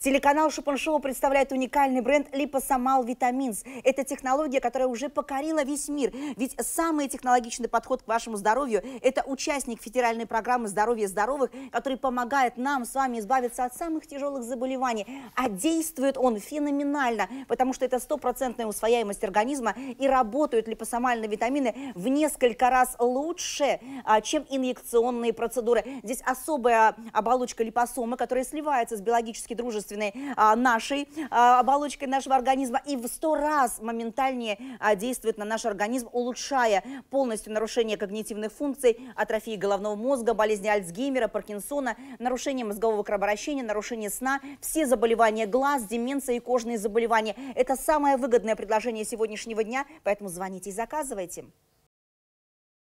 Телеканал Шопен представляет уникальный бренд Липосомал Витаминс. Это технология, которая уже покорила весь мир. Ведь самый технологичный подход к вашему здоровью – это участник федеральной программы «Здоровье здоровых», который помогает нам с вами избавиться от самых тяжелых заболеваний. А действует он феноменально, потому что это стопроцентная усвояемость организма и работают липосомальные витамины в несколько раз лучше, а, чем инъекционные процедуры. Здесь особая оболочка липосомы, которая сливается с биологически дружественной множественной а, нашей а, оболочкой нашего организма и в сто раз моментальнее а, действует на наш организм, улучшая полностью нарушение когнитивных функций, атрофии головного мозга, болезни Альцгеймера, Паркинсона, нарушение мозгового кровообращения, нарушение сна, все заболевания глаз, деменция и кожные заболевания. Это самое выгодное предложение сегодняшнего дня, поэтому звоните и заказывайте.